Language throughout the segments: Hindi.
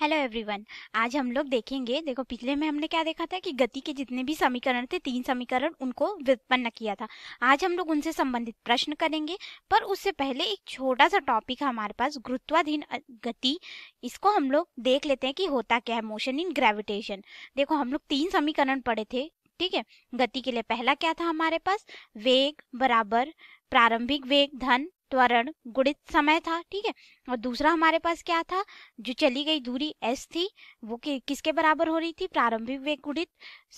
हेलो एवरीवन आज हम लोग देखेंगे देखो पिछले में हमने क्या देखा था कि गति के जितने भी समीकरण थे तीन समीकरण उनको व्युत्पन्न किया था आज हम लोग उनसे संबंधित प्रश्न करेंगे पर उससे पहले एक छोटा सा टॉपिक हमारे पास गुरुत्वाधीन गति इसको हम लोग देख लेते हैं कि होता क्या है मोशन इन ग्रेविटेशन देखो हम लोग तीन समीकरण पढ़े थे ठीक है गति के लिए पहला क्या था हमारे पास वेग बराबर प्रारंभिक वेग धन त्वरण गुणित समय था ठीक है और दूसरा हमारे पास क्या था जो चली गई दूरी एस थी वो कि, किसके बराबर हो रही थी प्रारंभिक वेग गुणित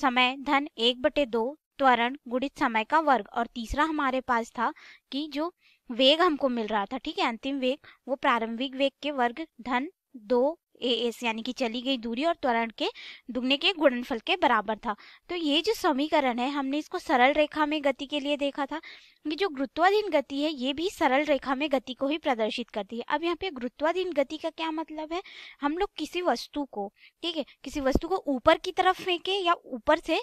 समय धन एक बटे दो त्वरण गुणित समय का वर्ग और तीसरा हमारे पास था कि जो वेग हमको मिल रहा था ठीक है अंतिम वेग वो प्रारंभिक वेग के वर्ग धन दो ए एस यानी कि चली गई दूरी और त्वरण के दुगने के गुणनफल के बराबर था तो ये जो समीकरण है हमने इसको सरल रेखा में गति के लिए देखा था ये जो गुरुत्वाधीन गति है ये भी सरल रेखा में गति को ही प्रदर्शित करती है अब यहाँ पे गुरुत्वाधीन गति का क्या मतलब है हम लोग किसी वस्तु को ठीक है किसी वस्तु को ऊपर की तरफ फेंके या ऊपर से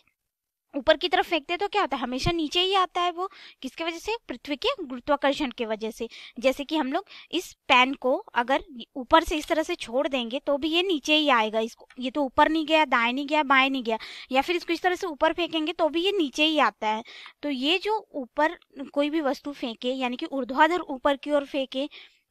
ऊपर की तरफ फेंकते हैं तो क्या होता है हमेशा नीचे ही आता है वो किसके वजह से पृथ्वी के गुरुत्वाकर्षण की वजह से जैसे कि हम लोग इस पैन को अगर ऊपर से इस तरह से छोड़ देंगे तो भी ये नीचे ही आएगा इसको ये तो ऊपर नहीं गया दाएं नहीं गया बाएं नहीं गया या फिर इसको इस तरह से ऊपर फेंकेंगे तो भी ये नीचे ही आता है तो ये जो ऊपर कोई भी वस्तु फेंके यानी कि ऊर्ध्वाधर ऊपर की ओर फेंके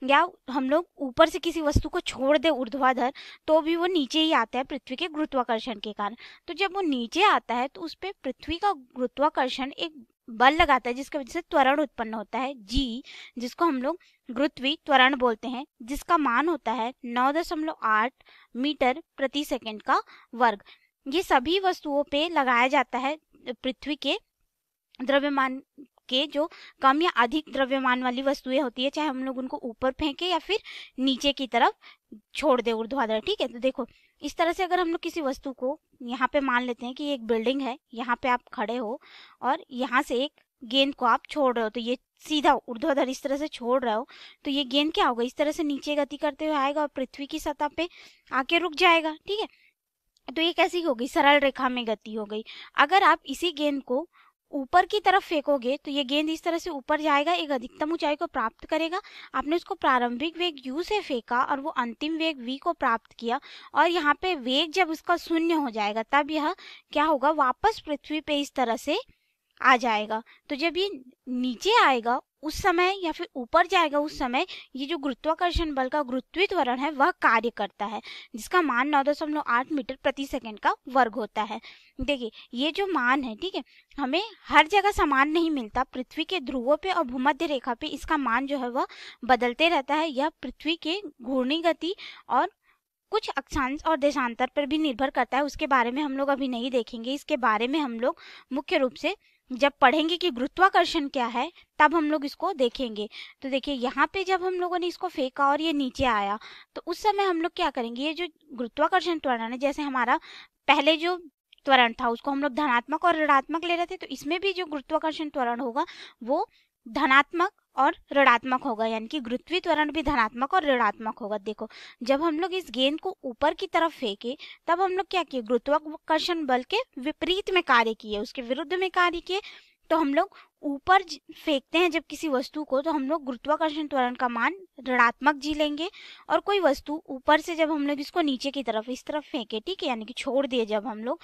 या हम लोग ऊपर से किसी वस्तु को छोड़ दे ऊर्ध्वाधर तो भी वो नीचे ही आता है पृथ्वी के गुरुत्वाकर्षण के कारण तो जब वो नीचे आता है तो उस पर पृथ्वी का गुरुत्वाकर्षण एक बल लगाता है जिसकी वजह से त्वरण उत्पन्न होता है जी जिसको हम लोग गुरुत्वी त्वरण बोलते हैं जिसका मान होता है नौ दशमलव आठ मीटर प्रति सेकंड का वर्ग ये सभी वस्तुओं पे लगाया जाता है पृथ्वी के द्रव्यमान के जो कम या अधिक द्रव्यमान वाली वस्तुएं होती है चाहे हम लोग उनको ऊपर फेंके या फिर नीचे की तरफ छोड़ दे ऊर्ध्वाधर ठीक है तो देखो इस तरह से अगर हम लोग किसी वस्तु को यहाँ पे मान लेते हैं कि एक बिल्डिंग है यहाँ पे आप खड़े हो और यहाँ से एक गेंद को आप छोड़ रहे हो तो ये सीधा ऊर्ध्वाधर इस तरह से छोड़ रहे हो तो ये गेंद क्या होगा इस तरह से नीचे गति करते हुए आएगा और पृथ्वी की सतह पे आके रुक जाएगा ठीक है तो ये कैसी हो गई सरल रेखा में गति हो गई अगर आप इसी गेंद को ऊपर की तरफ फेंकोगे तो ये गेंद इस तरह से ऊपर जाएगा एक अधिकतम ऊंचाई को प्राप्त करेगा आपने उसको प्रारंभिक वेग यू से फेंका और वो अंतिम वेग वी को प्राप्त किया और यहाँ पे वेग जब उसका शून्य हो जाएगा तब यह क्या होगा वापस पृथ्वी पे इस तरह से आ जाएगा तो जब ये नीचे आएगा उस समय या फिर ऊपर जाएगा उस समय ये जो गुरुत्वाकर्षण बल का गुरुत्वित त्वरण है वह कार्य करता है जिसका मान नौ दशमलव आठ मीटर प्रति सेकंड का वर्ग होता है देखिए ये जो मान है ठीक है हमें हर जगह समान नहीं मिलता पृथ्वी के ध्रुवों पे और भूमध्य रेखा पे इसका मान जो है वह बदलते रहता है यह पृथ्वी के घूर्णी गति और कुछ अक्षांश और देशांतर पर भी निर्भर करता है उसके बारे में हम लोग अभी नहीं देखेंगे इसके बारे में हम लोग मुख्य रूप से जब पढ़ेंगे कि गुरुत्वाकर्षण क्या है तब हम लोग इसको देखेंगे तो देखिए यहाँ पे जब हम लोगों ने इसको फेंका और ये नीचे आया तो उस समय हम लोग क्या करेंगे ये जो गुरुत्वाकर्षण त्वरण है जैसे हमारा पहले जो त्वरण था उसको हम लोग धनात्मक और ऋणात्मक ले रहे थे तो इसमें भी जो गुरुत्वाकर्षण त्वरण होगा वो धनात्मक और ऋणात्मक होगा यानी कि गुरुत्वीय त्वरण भी धनात्मक और ऋणात्मक होगा देखो जब हम लोग इस गेंद को ऊपर की तरफ फेंके तब हम लोग क्या किए गुरुत्वाकर्षण बल के विपरीत में कार्य किए उसके विरुद्ध में कार्य किए तो हम लोग ऊपर फेंकते हैं जब किसी वस्तु को तो हम लोग गुरुत्वाकर्षण त्वरण का मान ऋणात्मक जी लेंगे और कोई वस्तु ऊपर से जब हम लोग इसको नीचे की तरफ इस तरफ फेंके ठीक है यानी कि छोड़ दिए जब हम लोग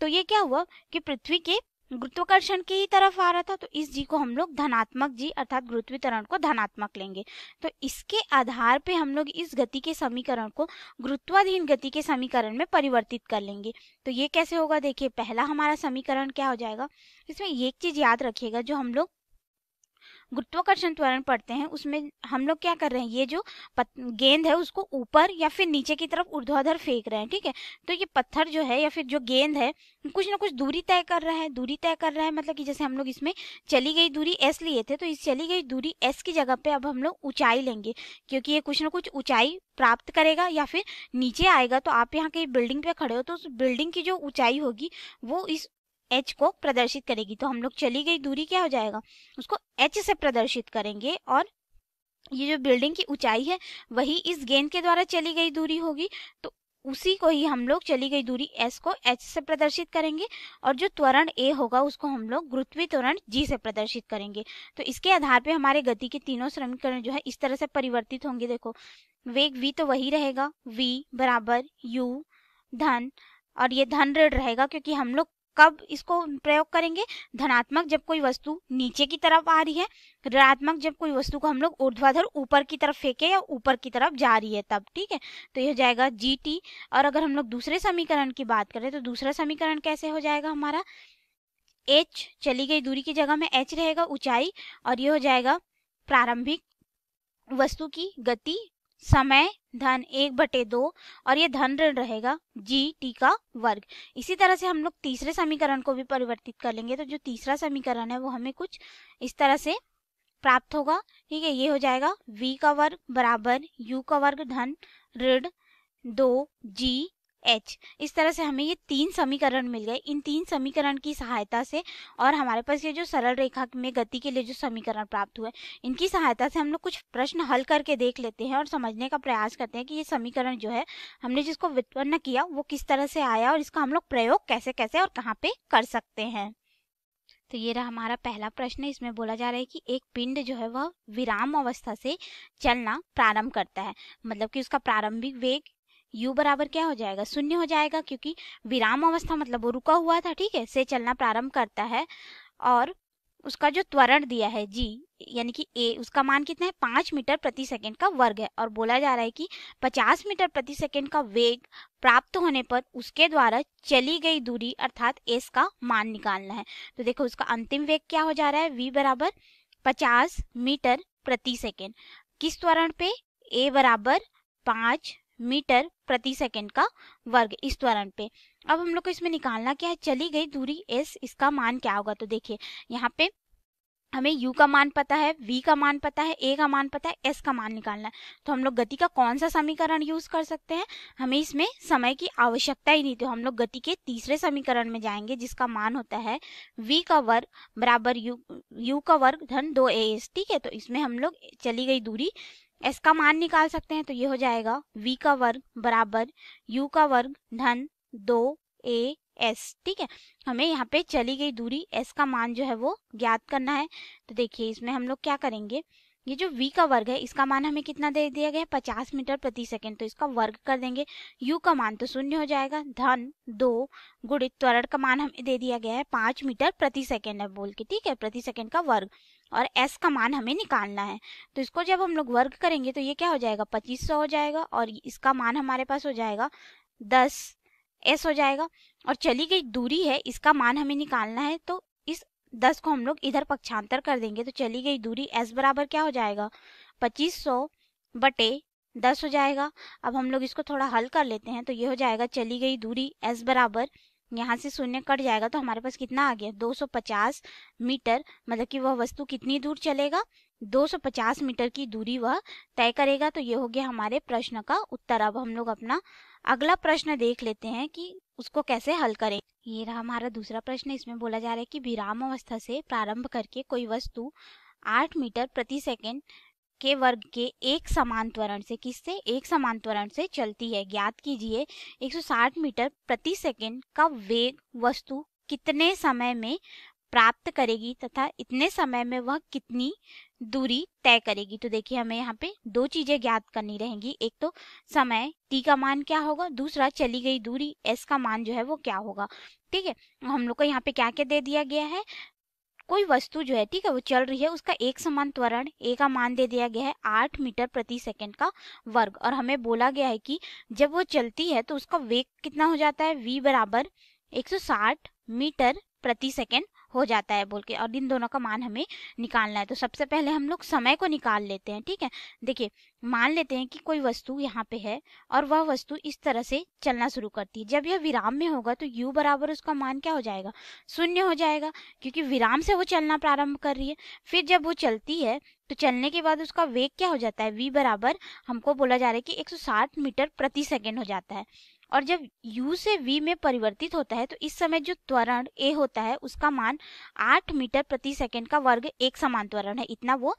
तो ये क्या हुआ कि पृथ्वी के गुरुत्वाकर्षण की ही तरफ आ रहा था तो इस जी को हम लोग धनात्मक जी अर्थात गुरुत्वीकरण को धनात्मक लेंगे तो इसके आधार पे हम लोग इस गति के समीकरण को गुरुत्वाधीन गति के समीकरण में परिवर्तित कर लेंगे तो ये कैसे होगा देखिए पहला हमारा समीकरण क्या हो जाएगा इसमें एक चीज याद रखिएगा जो हम लोग गुरुत्वाकर्षण त्वरण पढ़ते हैं उसमें हम लोग क्या कर रहे हैं ये जो गेंद है उसको ऊपर या फिर नीचे की तरफ ऊर्ध्वाधर फेंक रहे हैं ठीक है तो ये पत्थर जो है या फिर जो गेंद है कुछ ना कुछ दूरी तय कर रहा है दूरी तय कर रहा है मतलब कि जैसे हम लोग इसमें चली गई दूरी एस लिए थे तो इस चली गई दूरी एस की जगह पे अब हम लोग ऊंचाई लेंगे क्योंकि ये कुछ ना कुछ ऊंचाई प्राप्त करेगा या फिर नीचे आएगा तो आप यहाँ कहीं बिल्डिंग पे खड़े हो तो उस बिल्डिंग की जो ऊंचाई होगी वो इस एच को प्रदर्शित करेगी तो हम लोग चली गई दूरी क्या हो जाएगा उसको एच से प्रदर्शित करेंगे और ये जो बिल्डिंग की ऊंचाई है वही इस गेंद के द्वारा चली गई दूरी होगी तो उसी को ही हम लोग चली गई दूरी एस को एच से प्रदर्शित करेंगे और जो त्वरण ए होगा उसको हम लोग गुरुत्वीय त्वरण जी से प्रदर्शित करेंगे तो इसके आधार पे हमारे गति के तीनों समीकरण जो है इस तरह से परिवर्तित होंगे देखो वेग वी तो वही रहेगा वी बराबर यू धन और ये धन ऋण रहेगा क्योंकि हम लोग कब इसको प्रयोग करेंगे धनात्मक जब कोई वस्तु नीचे की तरफ आ रही है ऋणात्मक जब कोई वस्तु को हम लोग ऊर्ध्वाधर ऊपर की तरफ फेंके या ऊपर की तरफ जा रही है तब ठीक है तो यह जाएगा जी टी और अगर हम लोग दूसरे समीकरण की बात करें तो दूसरा समीकरण कैसे हो जाएगा हमारा एच चली गई दूरी की जगह में एच रहेगा ऊंचाई और ये हो जाएगा प्रारंभिक वस्तु की गति समय धन एक बटे दो और ये धन ऋण रहेगा जी टी का वर्ग इसी तरह से हम लोग तीसरे समीकरण को भी परिवर्तित कर लेंगे तो जो तीसरा समीकरण है वो हमें कुछ इस तरह से प्राप्त होगा ठीक है ये हो जाएगा वी का वर्ग बराबर यू का वर्ग धन ऋण दो जी एच इस तरह से हमें ये तीन समीकरण मिल गए इन तीन समीकरण की सहायता से और हमारे पास ये जो सरल रेखा में गति के लिए जो समीकरण प्राप्त हुए इनकी सहायता से हम लोग कुछ प्रश्न हल करके देख लेते हैं और समझने का प्रयास करते हैं कि ये समीकरण जो है हमने जिसको व्युत्पन्न किया वो किस तरह से आया और इसका हम लोग प्रयोग कैसे कैसे और कहाँ पे कर सकते हैं तो ये रहा हमारा पहला प्रश्न इसमें बोला जा रहा है कि एक पिंड जो है वह विराम अवस्था से चलना प्रारंभ करता है मतलब कि उसका प्रारंभिक वेग u बराबर क्या हो जाएगा शून्य हो जाएगा क्योंकि विराम अवस्था मतलब वो रुका हुआ था ठीक है से चलना प्रारंभ करता है और उसका जो त्वरण दिया है जी यानी कि ए उसका मान कितना है पाँच मीटर प्रति सेकंड का वर्ग है और बोला जा रहा है कि पचास मीटर प्रति सेकंड का वेग प्राप्त होने पर उसके द्वारा चली गई दूरी अर्थात एस का मान निकालना है तो देखो उसका अंतिम वेग क्या हो जा रहा है वी बराबर पचास मीटर प्रति सेकेंड किस त्वरण पे ए बराबर पाँच मीटर प्रति सेकंड का वर्ग इस त्वरण पे अब हम लोग को इसमें निकालना क्या है चली गई दूरी एस इसका मान क्या होगा तो देखिए यहाँ पे हमें u का मान पता है v का मान पता है a का मान पता है s का मान निकालना है तो हम लोग गति का कौन सा समीकरण यूज कर सकते हैं हमें इसमें समय की आवश्यकता ही नहीं तो हम लोग गति के तीसरे समीकरण में जाएंगे जिसका मान होता है v का वर्ग बराबर u u का वर्ग धन दो ए एस ठीक है तो इसमें हम लोग चली गई दूरी एस का मान निकाल सकते हैं तो ये हो जाएगा वी का वर्ग बराबर यू का वर्ग धन दो ए एस ठीक है हमें यहाँ पे चली गई दूरी एस का मान जो है वो ज्ञात करना है तो देखिए इसमें हम लोग क्या करेंगे ये जो v का वर्ग है इसका मान हमें कितना दे दिया गया है पचास मीटर प्रति सेकंड तो इसका वर्ग कर देंगे u का मान तो शून्य हो जाएगा धन दो गुणित त्वरण का मान हमें दे दिया गया है पांच मीटर प्रति सेकंड है बोल के ठीक है प्रति सेकंड का वर्ग और एस का मान हमें निकालना है तो इसको जब हम लोग वर्ग करेंगे तो ये क्या हो जाएगा पच्चीस सौ हो जाएगा और इसका मान हमारे पास हो जाएगा दस एस हो जाएगा और चली गई दूरी है इसका मान हमें निकालना है तो इस दस को हम लोग इधर पक्षांतर कर देंगे तो चली गई दूरी एस बराबर क्या हो जाएगा पच्चीस सौ बटे दस हो जाएगा अब हम लोग इसको थोड़ा हल कर लेते हैं तो ये हो जाएगा चली गई दूरी एस बराबर यहाँ से शून्य कट जाएगा तो हमारे पास कितना आ गया 250 मीटर मतलब कि वह वस्तु कितनी दूर चलेगा 250 मीटर की दूरी वह तय करेगा तो ये हो गया हमारे प्रश्न का उत्तर अब हम लोग अपना अगला प्रश्न देख लेते हैं कि उसको कैसे हल करें ये रहा हमारा दूसरा प्रश्न इसमें बोला जा रहा है कि विराम अवस्था से प्रारंभ करके कोई वस्तु आठ मीटर प्रति सेकेंड के वर्ग के एक समान त्वरण से किससे एक समान त्वरण से चलती है ज्ञात कीजिए 160 मीटर प्रति सेकंड का वेग वस्तु कितने समय में प्राप्त करेगी तथा इतने समय में वह कितनी दूरी तय करेगी तो देखिए हमें यहाँ पे दो चीजें ज्ञात करनी रहेंगी एक तो समय टी का मान क्या होगा दूसरा चली गई दूरी एस का मान जो है वो क्या होगा ठीक है हम लोग को यहाँ पे क्या क्या दे दिया गया है कोई वस्तु जो है ठीक है वो चल रही है उसका एक समान त्वरण ए का मान दे दिया गया है आठ मीटर प्रति सेकंड का वर्ग और हमें बोला गया है कि जब वो चलती है तो उसका वेग कितना हो जाता है वी बराबर साठ मीटर प्रति सेकंड हो जाता है बोल के और इन दोनों का मान हमें निकालना है तो सबसे पहले हम लोग समय को निकाल लेते हैं ठीक है देखिए मान लेते हैं कि कोई वस्तु यहाँ पे है और वह वस्तु इस तरह से चलना शुरू करती है जब यह विराम में होगा तो यू बराबर उसका मान क्या हो जाएगा शून्य हो जाएगा क्योंकि विराम से वो चलना प्रारंभ कर रही है फिर जब वो चलती है तो चलने के बाद उसका वेग क्या हो जाता है वी बराबर हमको बोला जा रहा है कि एक मीटर प्रति सेकेंड हो जाता है और जब u से v में परिवर्तित होता है तो इस समय जो त्वरण a होता है उसका मान 8 मीटर प्रति सेकंड का वर्ग एक समान त्वरण है इतना वो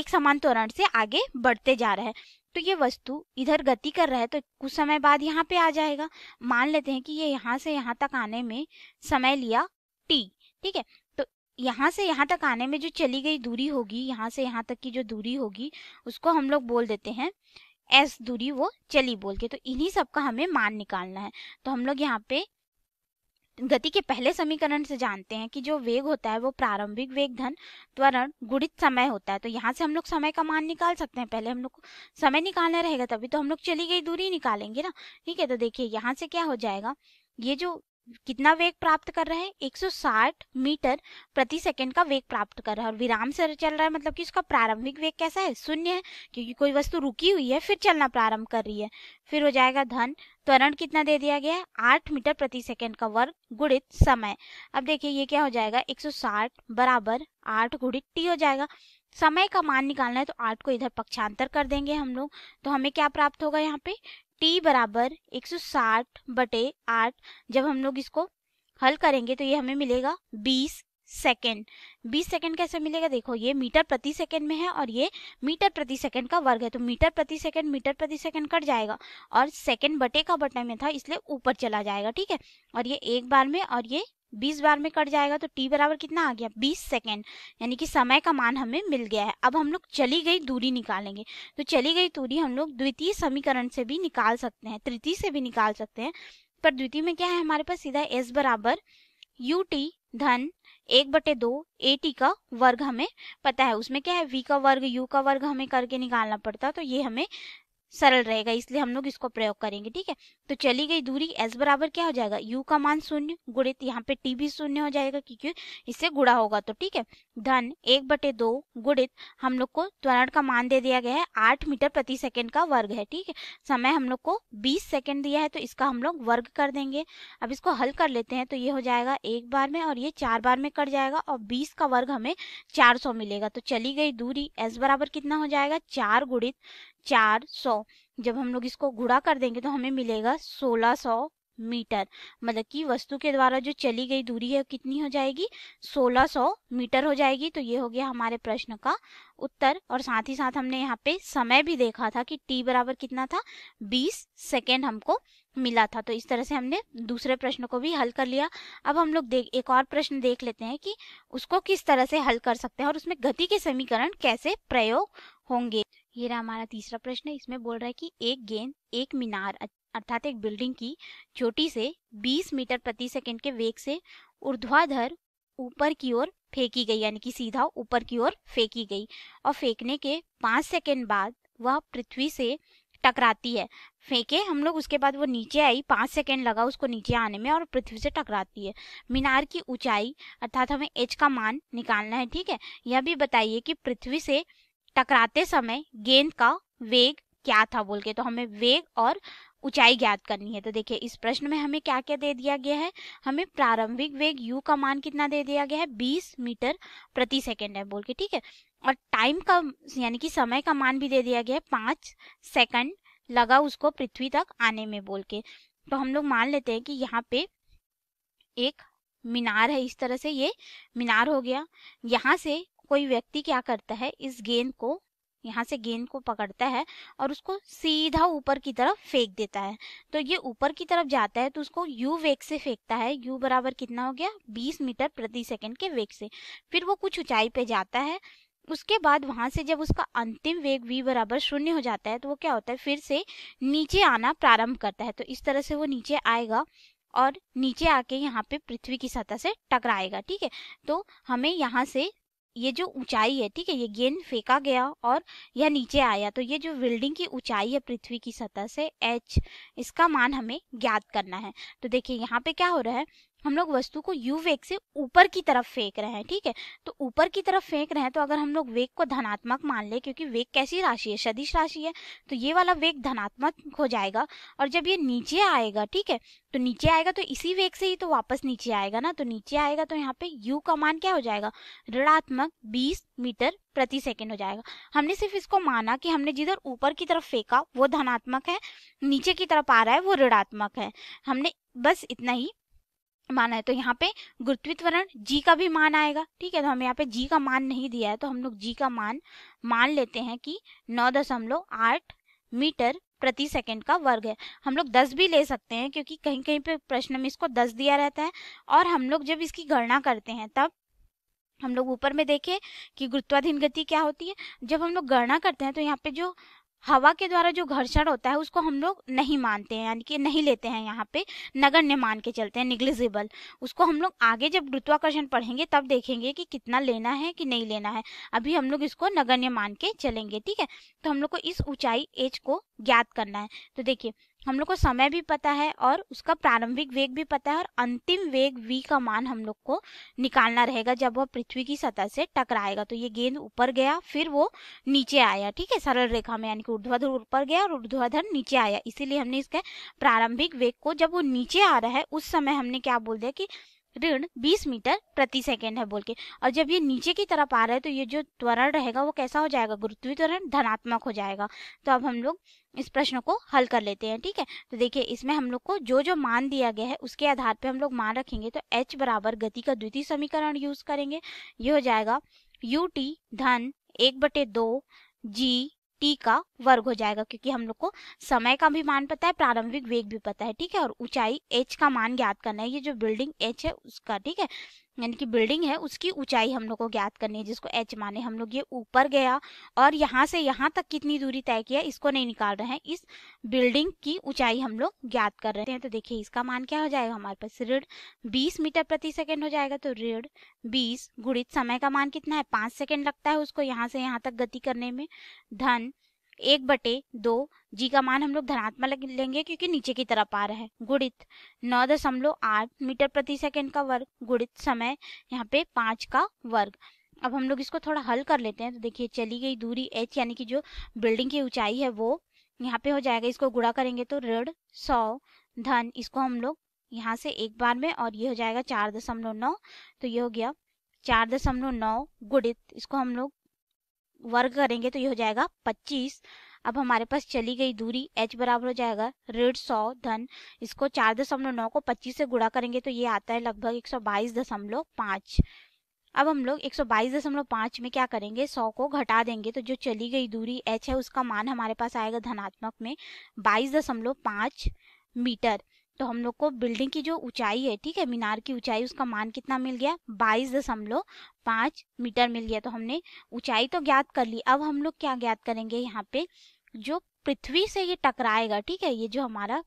एक समान त्वरण से आगे बढ़ते जा रहा है तो ये वस्तु इधर गति कर रहा है तो कुछ समय बाद यहाँ पे आ जाएगा मान लेते हैं कि ये यहाँ से यहाँ तक आने में समय लिया टी ठीक है तो यहाँ से यहाँ तक आने में जो चली गई दूरी होगी यहाँ से यहाँ तक की जो दूरी होगी उसको हम लोग बोल देते हैं एस दूरी वो चली बोल के तो इन्हीं सब का हमें मान निकालना है तो हम लोग यहाँ पे गति के पहले समीकरण से जानते हैं कि जो वेग होता है वो प्रारंभिक वेग धन त्वरण गुणित समय होता है तो यहाँ से हम लोग समय का मान निकाल सकते हैं पहले हम लोग को समय निकालना रहेगा तभी तो हम लोग चली गई दूरी निकालेंगे ना ठीक है तो देखिए यहाँ से क्या हो जाएगा ये जो कितना वेग प्राप्त कर रहा है 160 मीटर प्रति सेकंड का वेग प्राप्त कर रहा है और विराम से चल रहा है मतलब कि उसका प्रारंभिक वेग कैसा है शून्य है क्योंकि कोई वस्तु रुकी हुई है फिर चलना प्रारंभ कर रही है फिर हो जाएगा धन त्वरण कितना दे दिया गया है आठ मीटर प्रति सेकंड का वर्ग गुणित समय अब देखिए ये क्या हो जाएगा एक बराबर आठ गुणित टी हो जाएगा समय का मान निकालना है तो आठ को इधर पक्षांतर कर देंगे हम लोग तो हमें क्या प्राप्त होगा यहाँ पे टी बराबर 160 बटे आठ जब हम लोग इसको हल करेंगे तो ये हमें मिलेगा 20 सेकेंड 20 सेकेंड कैसे मिलेगा देखो ये मीटर प्रति सेकेंड में है और ये मीटर प्रति सेकेंड का वर्ग है तो मीटर प्रति सेकेंड मीटर प्रति सेकेंड कट जाएगा और सेकेंड बटे का बटे में था इसलिए ऊपर चला जाएगा ठीक है और ये एक बार में और ये बीस बार में कट जाएगा तो टी बराबर कितना आ गया बीस सेकेंड यानी कि समय का मान हमें मिल गया है अब हम लोग चली गई दूरी निकालेंगे तो चली गई दूरी हम लोग द्वितीय समीकरण से भी निकाल सकते हैं तृतीय से भी निकाल सकते हैं पर द्वितीय में क्या है हमारे पास सीधा एस बराबर यू टी धन एक बटे दो ए टी का वर्ग हमें पता है उसमें क्या है वी का वर्ग यू का वर्ग हमें करके निकालना पड़ता है तो ये हमें सरल रहेगा इसलिए हम लोग इसको प्रयोग करेंगे ठीक है तो चली गई दूरी एस बराबर क्या हो जाएगा यू का मान शून्य गुणित यहाँ पे टी भी शून्य हो जाएगा क्योंकि इससे गुड़ा होगा तो ठीक है धन एक बटे दो गुणित हम लोग को त्वरण का मान दे दिया गया है आठ मीटर प्रति सेकंड का वर्ग है ठीक है समय हम लोग को बीस सेकंड दिया है तो इसका हम लोग वर्ग कर देंगे अब इसको हल कर लेते हैं तो ये हो जाएगा एक बार में और ये चार बार में कट जाएगा और बीस का वर्ग हमें चार सौ मिलेगा तो चली गई दूरी एस बराबर कितना हो जाएगा चार गुणित चार सौ जब हम लोग इसको घुड़ा कर देंगे तो हमें मिलेगा सोलह सौ मीटर मतलब कि वस्तु के द्वारा जो चली गई दूरी है कितनी हो जाएगी 1600 मीटर हो जाएगी तो ये हो गया हमारे प्रश्न का उत्तर और साथ ही साथ हमने यहाँ पे समय भी देखा था कि t बराबर कितना था 20 सेकेंड हमको मिला था तो इस तरह से हमने दूसरे प्रश्न को भी हल कर लिया अब हम लोग एक और प्रश्न देख लेते हैं कि उसको किस तरह से हल कर सकते हैं और उसमें गति के समीकरण कैसे प्रयोग होंगे ये रहा हमारा तीसरा प्रश्न इसमें बोल रहा है कि एक गेंद एक मीनार अर्थात एक बिल्डिंग की चोटी से 20 मीटर प्रति सेकंड के वेग से ऊर्ध्वाधर ऊपर की ओर फेंकी गई यानी कि सीधा ऊपर की ओर फेंकी गई और फेंकने के पांच सेकेंड बाद वह पृथ्वी से टकराती है फेंके हम लोग उसके बाद वो नीचे आई पांच सेकेंड लगा उसको नीचे आने में और पृथ्वी से टकराती है मीनार की ऊंचाई अर्थात हमें एच का मान निकालना है ठीक है यह भी बताइए कि पृथ्वी से टकराते समय गेंद का वेग क्या था बोल के तो हमें वेग और ऊंचाई ज्ञात करनी है तो देखिए इस प्रश्न में हमें क्या क्या दे दिया गया है हमें प्रारंभिक वेग u का मान कितना दे दिया गया है 20 मीटर प्रति सेकंड है बोल के ठीक है और टाइम का यानी कि समय का मान भी दे दिया गया है पाँच सेकंड लगा उसको पृथ्वी तक आने में बोल के तो हम लोग मान लेते हैं कि यहाँ पे एक मीनार है इस तरह से ये मीनार हो गया यहाँ से कोई व्यक्ति क्या करता है इस गेंद को यहाँ से गेंद को पकड़ता है और उसको सीधा ऊपर की तरफ फेंक देता है तो ये ऊपर की तरफ जाता है तो उसको यू वेग से फेंकता है यू बराबर कितना हो गया 20 मीटर प्रति सेकंड के वेग से फिर वो कुछ ऊंचाई पे जाता है उसके बाद वहां से जब उसका अंतिम वेग v बराबर शून्य हो जाता है तो वो क्या होता है फिर से नीचे आना प्रारंभ करता है तो इस तरह से वो नीचे आएगा और नीचे आके यहाँ पे पृथ्वी की सतह से टकराएगा ठीक है तो हमें यहाँ से ये जो ऊंचाई है ठीक है ये गेंद फेंका गया और यह नीचे आया तो ये जो बिल्डिंग की ऊंचाई है पृथ्वी की सतह से एच इसका मान हमें ज्ञात करना है तो देखिए यहाँ पे क्या हो रहा है हम लोग वस्तु को यू वेग से ऊपर की तरफ फेंक रहे हैं ठीक है तो ऊपर की तरफ फेंक रहे हैं तो अगर हम लोग वेग को धनात्मक मान ले क्योंकि वेग कैसी राशि है सदिश राशि है तो ये वाला वेग धनात्मक हो जाएगा और जब ये नीचे आएगा ठीक है तो नीचे आएगा तो इसी वेग से ही तो वापस नीचे आएगा ना तो नीचे आएगा तो यहाँ पे यू का मान क्या हो जाएगा ऋणात्मक बीस मीटर प्रति सेकेंड हो जाएगा हमने सिर्फ इसको माना कि हमने जिधर ऊपर की तरफ फेंका वो धनात्मक है नीचे की तरफ आ रहा है वो ऋणात्मक है हमने बस इतना ही माना है तो यहाँ पे गुरुत्वित जी का भी मान आएगा ठीक है तो हम यहाँ पे जी का मान नहीं दिया है तो हम लोग जी का मान मान लेते हैं कि नौ दशमलव आठ मीटर प्रति सेकंड का वर्ग है हम लोग दस भी ले सकते हैं क्योंकि कहीं कहीं पे प्रश्न में इसको दस दिया रहता है और हम लोग जब इसकी गणना करते हैं तब हम लोग ऊपर में देखें कि गुरुत्वाधीन गति क्या होती है जब हम लोग गणना करते हैं तो यहाँ पे जो हवा के द्वारा जो घर्षण होता है उसको हम लोग नहीं मानते हैं यानी कि नहीं लेते हैं यहाँ पे नगण्य मान के चलते हैं निग्लिजिबल उसको हम लोग आगे जब गुरुत्वाकर्षण पढ़ेंगे तब देखेंगे कि कितना लेना है कि नहीं लेना है अभी हम लोग इसको नगण्य मान के चलेंगे ठीक है तो हम लोग को इस ऊंचाई एच को ज्ञात करना है तो देखिए हम लोग को समय भी पता है और उसका प्रारंभिक वेग भी पता है और अंतिम वेग v का मान हम लोग को निकालना रहेगा जब वह पृथ्वी की सतह से टकराएगा तो ये गेंद ऊपर गया फिर वो नीचे आया ठीक है सरल रेखा में यानी कि ऊर्ध्वाधर ऊपर गया और ऊर्ध्वाधर नीचे आया इसीलिए हमने इसके प्रारंभिक वेग को जब वो नीचे आ रहा है उस समय हमने क्या बोल दिया कि ऋण बीस मीटर प्रति सेकेंड है बोल के और जब ये नीचे की तरफ आ रहा है तो ये जो त्वरण रहेगा वो कैसा हो जाएगा गुरुत्वीय त्वरण धनात्मक हो जाएगा तो अब हम लोग इस प्रश्न को हल कर लेते हैं ठीक है तो देखिए इसमें हम लोग को जो जो मान दिया गया है उसके आधार पे हम लोग मान रखेंगे तो h बराबर गति का द्वितीय समीकरण यूज करेंगे ये हो जाएगा यू टी धन एक बटे दो जी टी का वर्ग हो जाएगा क्योंकि हम लोग को समय का भी मान पता है प्रारंभिक वेग भी पता है ठीक है और ऊंचाई एच का मान ज्ञात करना है ये जो बिल्डिंग एच है उसका ठीक है यानी कि बिल्डिंग है उसकी ऊंचाई हम लोग को ज्ञात करनी है जिसको एच माने हम लोग ये ऊपर गया और यहाँ से यहाँ तक कितनी दूरी तय किया इसको नहीं निकाल रहे हैं इस बिल्डिंग की ऊंचाई हम लोग ज्ञात कर रहे हैं तो देखिए इसका मान क्या हो जाएगा हमारे पास ऋण बीस मीटर प्रति सेकेंड हो जाएगा तो ऋण बीस गुणित समय का मान कितना है पाँच सेकेंड लगता है उसको यहाँ से यहाँ तक गति करने में धन एक बटे दो जी का मान हम लोग धनात्मक लेंगे क्योंकि नीचे की तरफ आ रहा है गुणित नौ दशमलव आठ मीटर प्रति सेकंड का वर्ग गुणित समय यहाँ पे पांच का वर्ग अब हम लोग इसको थोड़ा हल कर लेते हैं तो देखिए चली गई दूरी एच यानी कि जो बिल्डिंग की ऊंचाई है वो यहाँ पे हो जाएगा इसको गुड़ा करेंगे तो ऋण सौ धन इसको हम लोग यहाँ से एक बार में और ये हो जाएगा चार दशमलव नौ तो ये हो गया चार दशमलव नौ गुणित इसको हम लोग वर्ग करेंगे तो ये हो जाएगा पच्चीस अब हमारे पास चली गई दूरी h बराबर हो जाएगा ऋण सौ धन इसको चार दशमलव नौ को पच्चीस से गुणा करेंगे तो ये आता है लगभग एक सौ बाईस दशमलव पाँच अब हम लोग एक सौ बाईस दशमलव पाँच में क्या करेंगे सौ को घटा देंगे तो जो चली गई दूरी h है उसका मान हमारे पास आएगा धनात्मक में बाईस दशमलव पाँच मीटर तो हम लोग को बिल्डिंग की जो ऊंचाई है ठीक है मीनार की ऊंचाई उसका मान कितना मिल गया बाईस दशमलव पाँच मीटर मिल गया तो हमने ऊंचाई तो ज्ञात कर ली अब हम लोग क्या ज्ञात करेंगे यहाँ पे जो पृथ्वी से ये टकराएगा ठीक है ये जो हमारा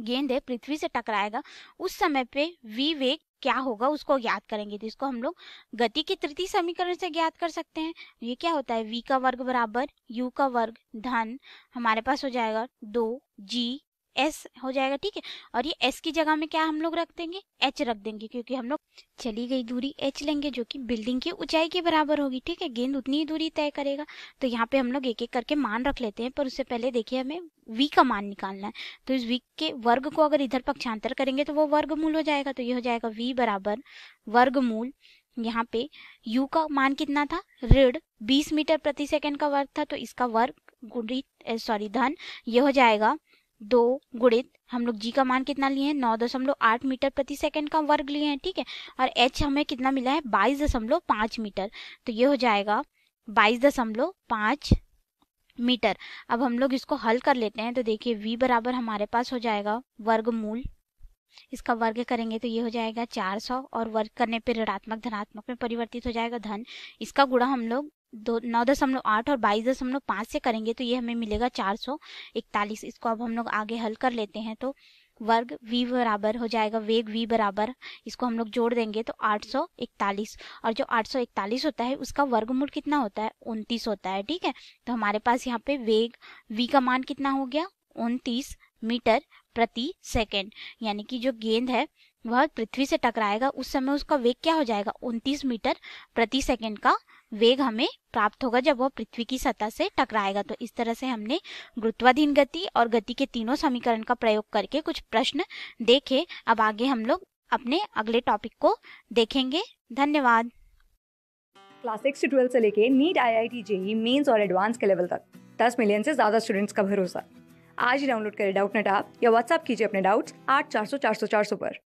गेंद है पृथ्वी से टकराएगा उस समय पे वी वेग क्या होगा उसको ज्ञात करेंगे तो इसको हम लोग गति के तृतीय समीकरण से ज्ञात कर सकते हैं ये क्या होता है वी का वर्ग बराबर यू का वर्ग धन हमारे पास हो जाएगा दो जी एस हो जाएगा ठीक है और ये एस की जगह में क्या हम लोग रख देंगे एच रख देंगे क्योंकि हम लोग चली गई दूरी एच लेंगे जो कि बिल्डिंग की ऊंचाई के बराबर होगी ठीक है गेंद उतनी ही दूरी तय करेगा तो यहाँ पे हम लोग एक एक करके मान रख लेते हैं पर उससे पहले देखिए हमें वी का मान निकालना है तो इस वी के वर्ग को अगर इधर पक्षांतर करेंगे तो वो मूल हो जाएगा तो ये हो जाएगा वी बराबर मूल यहाँ पे u का मान कितना था ऋण 20 मीटर प्रति सेकंड का वर्ग था तो इसका वर्ग सॉरी धन ये हो जाएगा दो गुणित हम लोग जी का मान कितना लिए हैं नौ दशमलव आठ मीटर प्रति सेकंड का वर्ग लिए हैं ठीक है और एच हमें कितना मिला है बाईस दशमलव पाँच मीटर तो ये हो जाएगा बाईस दशमलव पाँच मीटर अब हम लोग इसको हल कर लेते हैं तो देखिए v बराबर हमारे पास हो जाएगा वर्गमूल इसका वर्ग करेंगे तो ये हो जाएगा 400 और वर्ग करने पर ऋणात्मक धनात्मक में परिवर्तित हो जाएगा धन इसका गुड़ा हम लोग दो नौ दशमलव आठ और बाईस दशमलव पाँच से करेंगे तो ये हमें मिलेगा चार सौ इकतालीस इसको अब हम लोग आगे हल कर लेते हैं तो वर्ग v बराबर हो जाएगा वेग v बराबर इसको हम लोग जोड़ देंगे तो 841 और जो 841 होता है उसका वर्गमूल कितना होता है उनतीस होता है ठीक है तो हमारे पास यहाँ पे वेग v का मान कितना हो गया उनतीस मीटर प्रति सेकेंड यानी कि जो गेंद है वह पृथ्वी से टकराएगा उस समय उसका वेग क्या हो जाएगा उनतीस मीटर प्रति सेकेंड का वेग हमें प्राप्त होगा जब वह पृथ्वी की सतह से टकराएगा तो इस तरह से हमने गुरुत्वाधीन गति और गति के तीनों समीकरण का प्रयोग करके कुछ प्रश्न देखे अब आगे हम लोग अपने अगले टॉपिक को देखेंगे धन्यवाद क्लास सिक्स ट्वेल्थ से लेके NEET I I T JEE mains और एडवांस के लेवल तक दस मिलियन से ज्यादा स्टूडेंट्स का भरोसा आज ही डाउनलोड करें डाउट नेट आप या व्हाट्सअप कीजिए अपने डाउट्स आठ चार सौ चार सौ चार सौ पर